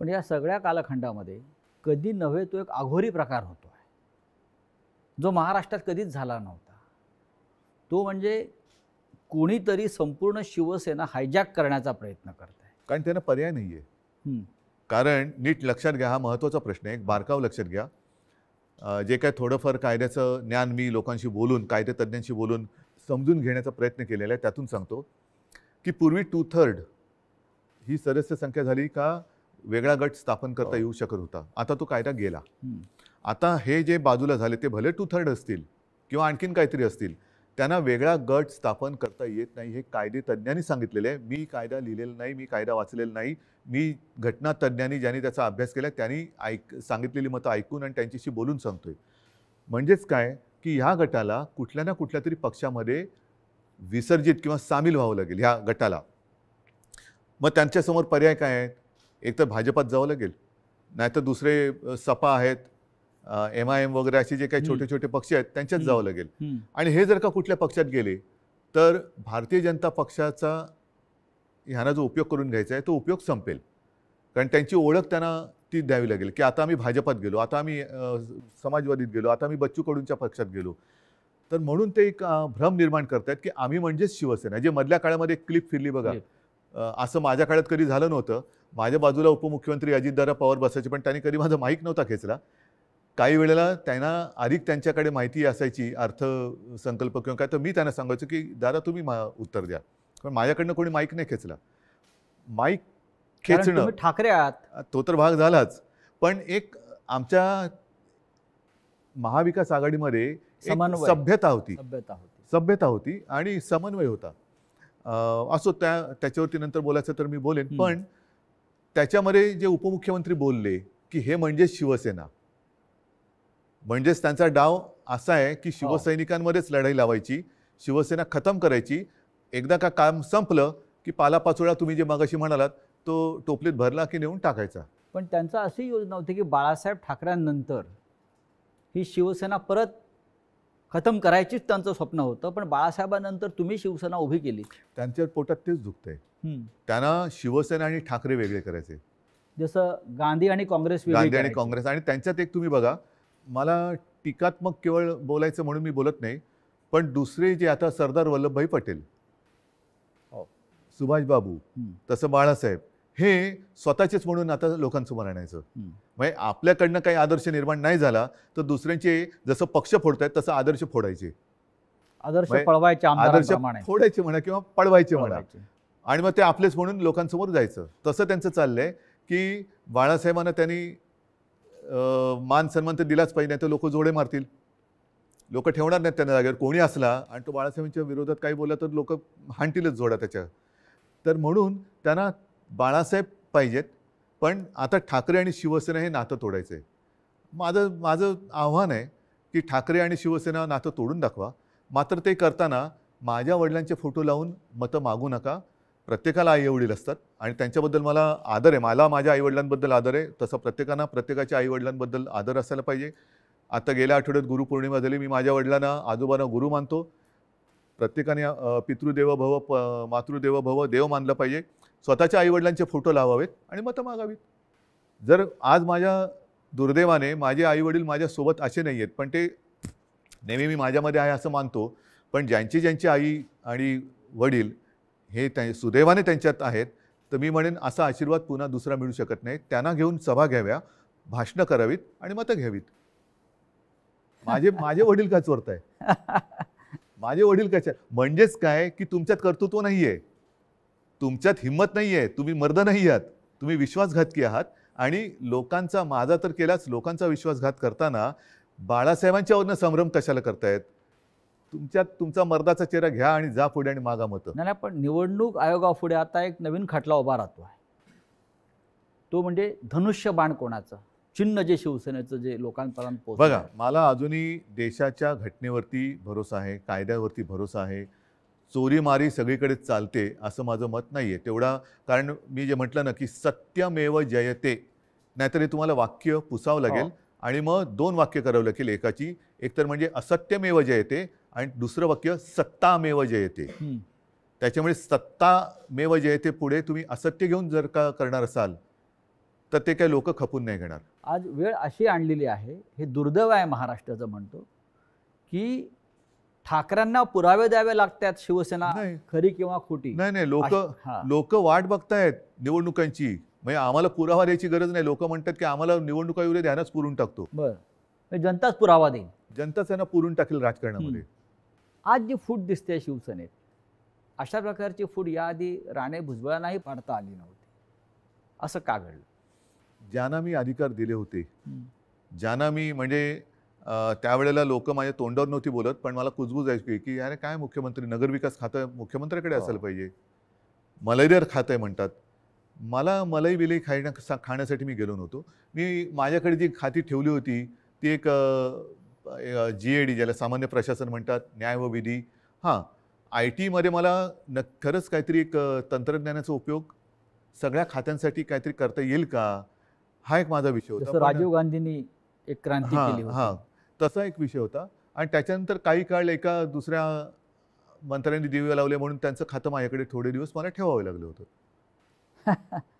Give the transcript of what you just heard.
पण या सगळ्या कालखंडामध्ये कधी नव्हे तो एक आघोरी प्रकार होतो आहे जो महाराष्ट्रात कधीच झाला नव्हता तो म्हणजे कोणीतरी संपूर्ण शिवसेना हायजॅक करण्याचा प्रयत्न करत आहे कारण त्यांना पर्याय नाही आहे कारण नीट लक्षात घ्या हा महत्त्वाचा प्रश्न आहे एक बारकाव लक्षात घ्या जे काय थोडंफार कायद्याचं ज्ञान मी लोकांशी बोलून कायदे तज्ज्ञांशी बोलून समजून घेण्याचा प्रयत्न केलेला आहे त्यातून सांगतो की पूर्वी टू थर्ड ही सदस्य संख्या झाली का वेगळा गट स्थापन करता हो. येऊ शकत होता आता तो कायदा गेला आता हे जे बाजूला झाले ते भले टू थर्ड असतील किंवा आणखीन काहीतरी असतील त्यांना वेगळा गट स्थापन करता येत नाही हे कायदे तज्ज्ञांनी सांगितलेले आहे मी कायदा लिहिलेला नाही मी कायदा वाचलेला नाही मी घटना तज्ज्ञांनी ज्यांनी त्याचा अभ्यास केला त्यांनी ऐक सांगितलेली मतं ऐकून आणि त्यांच्याशी बोलून सांगतोय म्हणजेच काय की ह्या गटाला कुठल्या ना कुठल्या तरी पक्षामध्ये विसर्जित किंवा सामील व्हावं लागेल ह्या गटाला मग त्यांच्यासमोर पर्याय काय आहेत एक तर भाजपात जावं लागेल नाहीतर दुसरे सपा आहेत एम आय एम वगैरे असे जे काही छोटे छोटे पक्ष आहेत त्यांच्यात जावं लागेल आणि हे जर का कुठल्या पक्षात गेले तर भारतीय जनता पक्षाचा ह्यांना जो उपयोग करून घ्यायचा आहे तो उपयोग संपेल कारण त्यांची ओळख त्यांना ती द्यावी लागेल की आता आम्ही भाजपात गेलो आता आम्ही समाजवादीत गेलो आता आम्ही बच्चू कडूंच्या पक्षात गेलो तर म्हणून ते एक भ्रम निर्माण करतायत की आम्ही म्हणजेच शिवसेना जे मधल्या काळामध्ये क्लिप फिरली बघा असं माझ्या काळात कधी झालं नव्हतं माझ्या बाजूला उपमुख्यमंत्री अजितदादा पवार बसायचे पण त्यांनी कधी माझा माईक नव्हता खेचला काही वेळेला त्यांना अधिक त्यांच्याकडे माहिती असायची अर्थसंकल्प किंवा काय तर मी त्यांना सांगायचो की दादा तुम्ही मा उत्तर द्या पण माझ्याकडनं कोणी माईक नाही खेचला माईक खेचणं ठाकरे आहात तो तर भाग झालाच पण एक आमच्या महाविकास आघाडीमध्ये सभ्यता होती सभ्यता होती सभ्यता होती आणि समन्वय होता असो त्या त्याच्यावरती नंतर बोलायचं तर मी बोलेन पण त्याच्यामध्ये जे उपमुख्यमंत्री बोलले की हे म्हणजे शिवसेना म्हणजेच त्यांचा डाव असा आहे की हो. शिवसैनिकांमध्येच लढाई लावायची शिवसेना खतम करायची एकदा का काम संपलं की पालापाचोळा तुम्ही जे मगाशी म्हणालात तो टोपलीत भरला की नेऊन टाकायचा पण त्यांचा अशी योजना होती की बाळासाहेब ठाकरेंनंतर ही शिवसेना परत खतम करायचीच त्यांचं स्वप्न होतं पण बाळासाहेबांनंतर तुम्ही शिवसेना उभी केली त्यांच्या पोटात तेच दुखतंय त्यांना शिवसेना आणि ठाकरे वेगळे करायचे जसं गांधी आणि काँग्रेस गांधी आणि काँग्रेस आणि त्यांच्यात एक तुम्ही बघा मला टीकात्मक केवळ बोलायचं म्हणून मी बोलत नाही पण दुसरे जे आता सरदार वल्लभभाई पटेल हो. सुभाषबाबू तसं बाळासाहेब हे स्वतःचेच म्हणून आता लोकांसमोर आणायचं म्हणजे आपल्याकडनं काही आदर्श निर्माण नाही झाला तर दुसऱ्यांचे जसं पक्ष फोडतायत तसं आदर्श फोडायचे आदर्श म्हणजे पळवायचे आदर्श फोडायचे म्हणा किंवा पळवायचे म्हणा आणि मग ते आपलेच म्हणून लोकांसमोर जायचं तसं त्यांचं चाललंय की बाळासाहेबांना त्यांनी मान सन्मान तर दिलाच पाहिजे नाही तर लोक जोडे मारतील लोक ठेवणार नाहीत त्यांना जागेवर कोणी असला आणि तो बाळासाहेबांच्या विरोधात काही बोलला तर लोक हाणतीलच जोडा त्याच्या तर म्हणून त्यांना बाळासाहेब पाहिजेत पण आता ठाकरे आणि शिवसेना हे नातं तोडायचं आहे माझं माझं आव्हान आहे की ठाकरे आणि शिवसेना नातं तोडून दाखवा मात्र ते करताना माझ्या वडिलांचे फोटो लावून मतं मागू नका प्रत्येकाला आई वडील असतात आणि त्यांच्याबद्दल मला आदर आहे मला माझ्या आईवडिलांबद्दल आदर आहे तसं प्रत्येकांना प्रत्येकाच्या आईवडिलांबद्दल आदर असायला पाहिजे आता गेल्या आठवड्यात गुरुपौर्णिमा झाली मी माझ्या वडिलांना आजोबांना गुरु मानतो प्रत्येकाने पितृदेव भव प मातृदेव भव देव मानलं पाहिजे स्वतःच्या आईवडिलांचे फोटो लावावेत आणि मतं मागावीत जर आज माझ्या दुर्दैवाने माझे आईवडील माझ्यासोबत असे नाही आहेत पण ते नेहमी मी माझ्यामध्ये आहे असं मानतो पण ज्यांची ज्यांची आई आणि वडील हे त्या सुदैवाने त्यांच्यात आहेत तर मी म्हणेन असा आशीर्वाद पुन्हा दुसरा मिळू शकत नाही त्यांना घेऊन सभा घ्याव्या भाषणं करावीत आणि मतं घ्यावीत माझे माझे वडील का आहे माझे वडील कशा म्हणजेच काय की तुमच्यात कर्तृत्व नाही आहे तुमच्यात हिंमत नाही आहे तुम्ही मर्द नाही आहात तुम्ही विश्वासघातकी आहात आणि लोकांचा माझा तर केलाच लोकांचा विश्वासघात करताना बाळासाहेबांच्यावरनं संभ्रम कशाला करतायत तुमच्यात तुमचा मर्दाचा चेहरा घ्या आणि जा पुढे आणि मागा मत नाही पण निवडणूक आयोगापुढे आता एक नवीन खटला उभा राहतो आहे तो म्हणजे धनुष्य बाण कोणाचा चिन्ह जे शिवसेनेचं जे लोकांपर्यंत बघा मला अजूनही देशाच्या घटनेवरती भरोसा आहे कायद्यावरती भरोसा आहे चोरीमारी सगळीकडे चालते असं माझं मत नाही आहे तेवढा कारण मी जे म्हटलं ना की सत्यमेव जयते नाहीतर तुम्हाला वाक्य पुसावं लागेल हो. आणि मग दोन वाक्य करावं लागेल एकाची एकतर म्हणजे असत्यमेव जयते आणि दुसरं वाक्य सत्तामेव जयते त्याच्यामुळे सत्तामेव जयते पुढे तुम्ही असत्य घेऊन जर का करणार असाल तर ते काही लोक खपून नाही घेणार आज वेळ अशी आणलेली आहे हे दुर्दैव आहे महाराष्ट्राचं म्हणतो की ठाकरांना पुरावे द्यावे लागतात शिवसेना खरी किंवा खोटी नाही नाही लोक लोक वाट बघतायत निवडणुकांची म्हणजे आम्हाला पुरावा द्यायची गरज नाही लोक म्हणतात की आम्हाला निवडणुका ध्यानच पुरून टाकतो बरं म्हणजे जनताच पुरावा देईल जनताच पुरून टाकेल राजकारणामध्ये आज जी फूट दिसते शिवसेनेत अशा प्रकारची फूट याआधी राणे भुजबळांनाही पाडता आली नव्हती असं का घडलं ज्यांना मी अधिकार दिले होते ज्यांना मी म्हणजे त्यावेळेला लोक माझ्या तोंडावर नव्हती बोलत पण मला कुजबूज ऐकली की अरे काय मुख्यमंत्री नगरविकास खातं मुख्यमंत्र्याकडे असायला हो. पाहिजे मलेरियर खातं आहे म्हणतात मला मलई बिलई खाण्या खाण्यासाठी मी गेलो नव्हतो मी माझ्याकडे जी खाती ठेवली होती ती एक जी ए डी ज्याला सामान्य प्रशासन म्हणतात न्याय व विधी हां आय टीमध्ये मला न खरंच काहीतरी एक तंत्रज्ञानाचा उपयोग सगळ्या खात्यांसाठी काहीतरी करता येईल का हा एक माझा विषय होता राजीव गांधींनी एक क्रांती हां तसा एक विषय होता आणि त्याच्यानंतर काही काळ एका दुसऱ्या मंत्र्यांनी दिवे लावले म्हणून त्यांचं खातं माझ्याकडे थोडे दिवस मला ठेवावे लागलं होतं